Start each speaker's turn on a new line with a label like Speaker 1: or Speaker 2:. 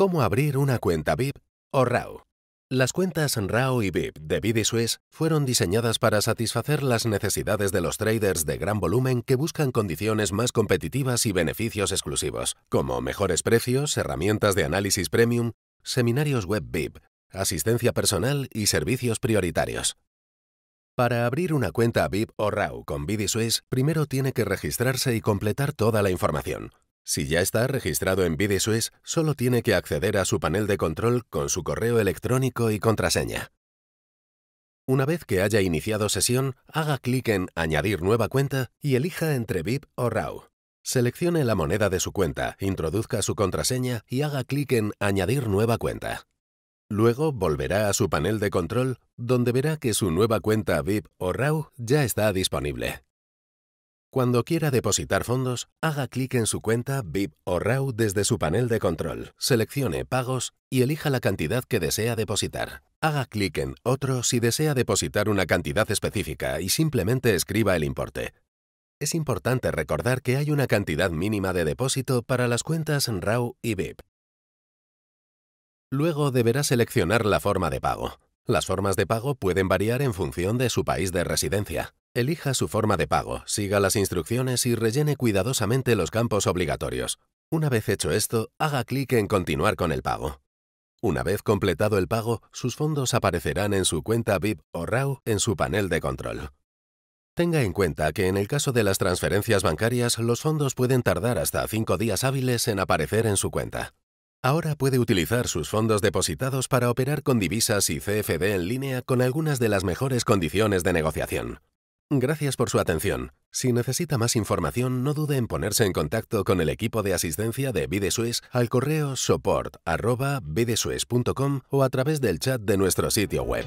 Speaker 1: Cómo abrir una cuenta VIP o RAW. Las cuentas RAW y VIP de Swiss fueron diseñadas para satisfacer las necesidades de los traders de gran volumen que buscan condiciones más competitivas y beneficios exclusivos, como mejores precios, herramientas de análisis premium, seminarios web VIP, asistencia personal y servicios prioritarios. Para abrir una cuenta VIP o RAW con Swiss, primero tiene que registrarse y completar toda la información. Si ya está registrado en BidSwiss, solo tiene que acceder a su panel de control con su correo electrónico y contraseña. Una vez que haya iniciado sesión, haga clic en Añadir nueva cuenta y elija entre VIP o RAW. Seleccione la moneda de su cuenta, introduzca su contraseña y haga clic en Añadir nueva cuenta. Luego volverá a su panel de control, donde verá que su nueva cuenta VIP o RAW ya está disponible. Cuando quiera depositar fondos, haga clic en su cuenta VIP o RAW desde su panel de control, seleccione Pagos y elija la cantidad que desea depositar. Haga clic en Otro si desea depositar una cantidad específica y simplemente escriba el importe. Es importante recordar que hay una cantidad mínima de depósito para las cuentas RAW y VIP. Luego deberá seleccionar la forma de pago. Las formas de pago pueden variar en función de su país de residencia. Elija su forma de pago, siga las instrucciones y rellene cuidadosamente los campos obligatorios. Una vez hecho esto, haga clic en Continuar con el pago. Una vez completado el pago, sus fondos aparecerán en su cuenta VIP o RAW en su panel de control. Tenga en cuenta que en el caso de las transferencias bancarias, los fondos pueden tardar hasta 5 días hábiles en aparecer en su cuenta. Ahora puede utilizar sus fondos depositados para operar con divisas y CFD en línea con algunas de las mejores condiciones de negociación. Gracias por su atención. Si necesita más información, no dude en ponerse en contacto con el equipo de asistencia de Bidesuez al correo support.bidesuez.com o a través del chat de nuestro sitio web.